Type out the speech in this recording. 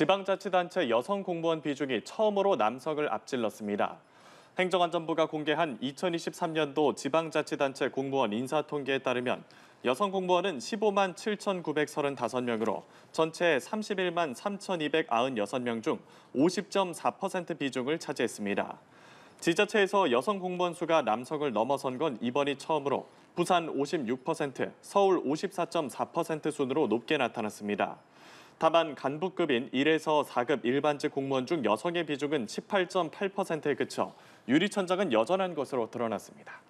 지방자치단체 여성 공무원 비중이 처음으로 남성을 앞질렀습니다. 행정안전부가 공개한 2023년도 지방자치단체 공무원 인사통계에 따르면 여성 공무원은 15만 7,935명으로 전체 31만 3,296명 중 50.4% 비중을 차지했습니다. 지자체에서 여성 공무원 수가 남성을 넘어선 건 이번이 처음으로 부산 56%, 서울 54.4% 순으로 높게 나타났습니다. 다만 간부급인 1에서 4급 일반직 공무원 중 여성의 비중은 18.8%에 그쳐 유리천장은 여전한 것으로 드러났습니다.